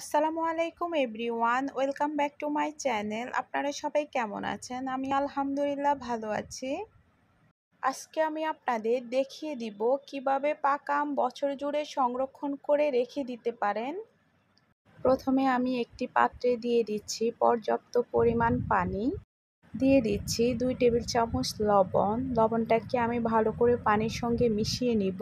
আসসালামু আলাইকুম everyone welcome back to my channel আপনারা সবাই কেমন আছেন আমি আলহামদুলিল্লাহ ভালো আছি আজকে আমি আপনাদের দেখিয়ে দিব কিভাবে পাকা আম বছর জুড়ে সংরক্ষণ করে রেখে দিতে পারেন প্রথমে আমি একটি পাত্রে দিয়ে দিচ্ছি পর্যাপ্ত পরিমাণ পানি দিয়ে দিচ্ছি দুই টেবিল চামচ লবণ লবণটাকে আমি ভালো করে পানির সঙ্গে মিশিয়ে নিব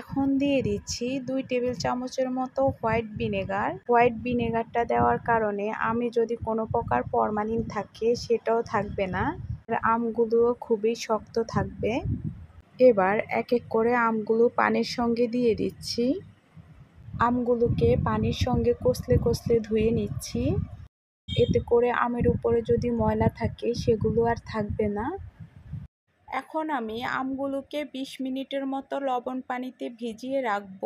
এখন দিয়ে দিচ্ছি দুই টেবিল চামচের মতো হোয়াইট ভিনেগার হোয়াইট ভিনেগারটা দেওয়ার কারণে আমি যদি কোনো প্রকার ফরমালিন থাকে সেটাও থাকবে না আর আমগুলোও খুবই শক্ত থাকবে এবার এক এক করে আমগুলো পানির সঙ্গে দিয়ে দিচ্ছি আমগুলোকে পানির সঙ্গে কষলে কষলে ধুয়ে নিচ্ছি এতে করে আমের উপরে যদি ময়লা থাকে সেগুলো আর থাকবে না এখন আমি আমগুলোকে ২০ মিনিটের মতো লবণ পানিতে ভিজিয়ে রাখব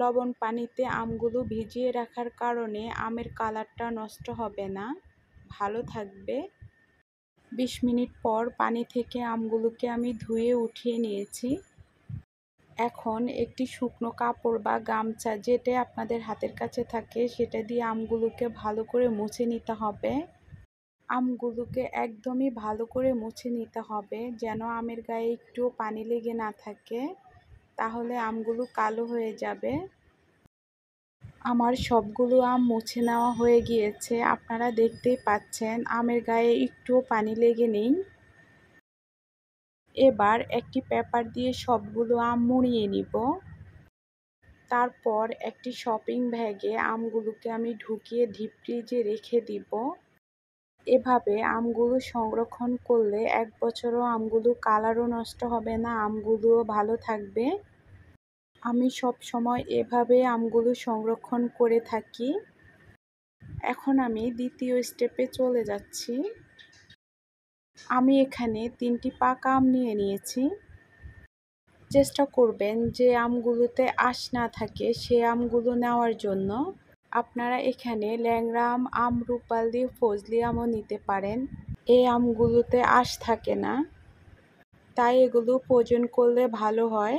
লবণ পানিতে আমগুলো ভিজিয়ে রাখার কারণে আমের কালারটা নষ্ট হবে না ভালো থাকবে ২০ মিনিট পর পানি থেকে আমগুলোকে আমি ধুয়ে উঠিয়ে নিয়েছি এখন একটি শুকনো কাপড় বা গামছা যেটা আপনাদের হাতের কাছে থাকে সেটা দিয়ে আমগুলোকে ভালো করে মুছে নিতে হবে আমগুলোকে একদমই ভালো করে মুছে নিতে হবে যেন আমের গায়ে একটুও পানি লেগে না থাকে তাহলে আমগুলো কালো হয়ে যাবে আমার সবগুলো আম মুছে নেওয়া হয়ে গিয়েছে আপনারা দেখতেই পাচ্ছেন আমের গায়ে একটুও পানি লেগে নেই এবার একটি পেপার দিয়ে সবগুলো আম মুড়িয়ে নিব তারপর একটি শপিং ব্যাগে আমগুলোকে আমি ঢুকিয়ে ডিপ ফ্রিজে রেখে দিব এভাবে আমগুলো সংরক্ষণ করলে এক বছরও আমগুলো কালারও নষ্ট হবে না আমগুলোও ভালো থাকবে আমি সব সময় এভাবে আমগুলো সংরক্ষণ করে থাকি এখন আমি দ্বিতীয় স্টেপে চলে যাচ্ছি আমি এখানে তিনটি পাকা আম নিয়ে নিয়েছি চেষ্টা করবেন যে আমগুলোতে আঁশ না থাকে সে আমগুলো নেওয়ার জন্য আপনারা এখানে ল্যাংরা আম আম রূপালি ফজলি আমও নিতে পারেন এই আমগুলোতে আঁশ থাকে না তাই এগুলো পোজন করলে ভালো হয়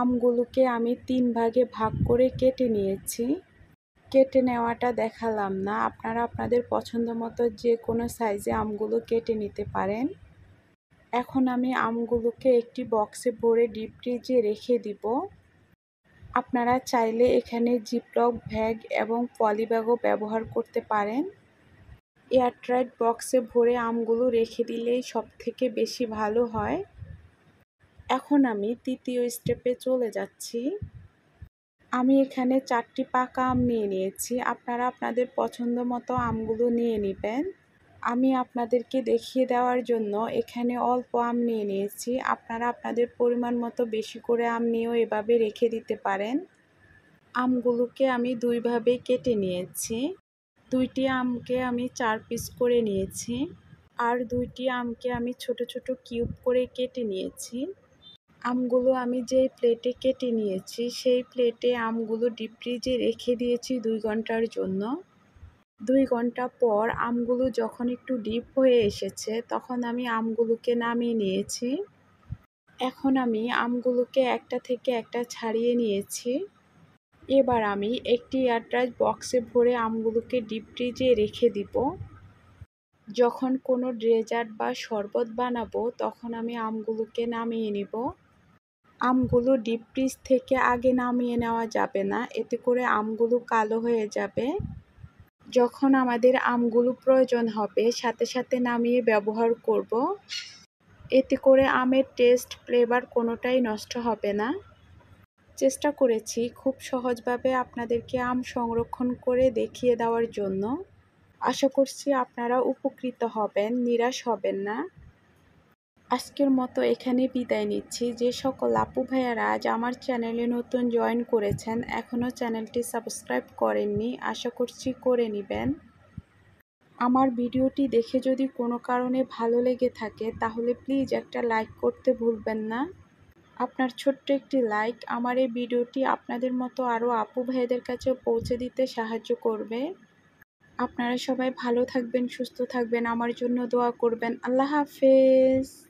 আমগুলোকে আমি তিন ভাগে ভাগ করে কেটে নিয়েছি কেটে নেওয়াটা দেখালাম না আপনারা আপনাদের পছন্দ মতো যে কোনো সাইজে আমগুলো কেটে নিতে পারেন এখন আমি আমগুলোকে একটি বক্সে ভরে ডিপ ফ্রিজে রেখে দিব আপনারা চাইলে এখানে জিপলক ব্যাগ এবং পলিব্যাগও ব্যবহার করতে পারেন এয়ারট্রাইট বক্সে ভরে আমগুলো রেখে দিলেই সব থেকে বেশি ভালো হয় এখন আমি তৃতীয় স্টেপে চলে যাচ্ছি আমি এখানে চারটি পাকা আম নিয়ে নিয়েছি আপনারা আপনাদের পছন্দ মতো আমগুলো নিয়ে নেবেন আমি আপনাদেরকে দেখিয়ে দেওয়ার জন্য এখানে অল্প আম নিয়ে নিয়েছি আপনারা আপনাদের পরিমাণ মতো বেশি করে আম নিয়েও এভাবে রেখে দিতে পারেন আমগুলোকে আমি দুইভাবে কেটে নিয়েছি দুইটি আমকে আমি চার পিস করে নিয়েছি আর দুইটি আমকে আমি ছোট ছোট কিউব করে কেটে নিয়েছি আমগুলো আমি যেই প্লেটে কেটে নিয়েছি সেই প্লেটে আমগুলো ডিপ ফ্রিজে রেখে দিয়েছি দুই ঘন্টার জন্য দুই ঘন্টা পর আমগুলো যখন একটু ডিপ হয়ে এসেছে তখন আমি আমগুলোকে নামিয়ে নিয়েছি এখন আমি আমগুলোকে একটা থেকে একটা ছাড়িয়ে নিয়েছি এবার আমি একটি এয়ারট্রাস বক্সে ভরে আমগুলোকে ডিপ ফ্রিজে রেখে দিব যখন কোনো ড্রেজার্ট বা শরবত বানাবো তখন আমি আমগুলোকে নামিয়ে নিব আমগুলো ডিপ ফ্রিজ থেকে আগে নামিয়ে নেওয়া যাবে না এতে করে আমগুলো কালো হয়ে যাবে যখন আমাদের আমগুলো প্রয়োজন হবে সাথে সাথে নামিয়ে ব্যবহার করব। এতে করে আমের টেস্ট ফ্লেভার কোনোটাই নষ্ট হবে না চেষ্টা করেছি খুব সহজভাবে আপনাদেরকে আম সংরক্ষণ করে দেখিয়ে দেওয়ার জন্য আশা করছি আপনারা উপকৃত হবেন নিরাশ হবেন না আজকের মতো এখানে বিদায় নিচ্ছি যে সকল আপু ভাইয়ারা আজ আমার চ্যানেলে নতুন জয়েন করেছেন এখনও চ্যানেলটি সাবস্ক্রাইব করেননি আশা করছি করে নেবেন আমার ভিডিওটি দেখে যদি কোনো কারণে ভালো লেগে থাকে তাহলে প্লিজ একটা লাইক করতে ভুলবেন না আপনার ছোট্ট একটি লাইক আমার এই ভিডিওটি আপনাদের মতো আরও আপু ভাইদের কাছে পৌঁছে দিতে সাহায্য করবে আপনারা সবাই ভালো থাকবেন সুস্থ থাকবেন আমার জন্য দোয়া করবেন আল্লাহ হাফেজ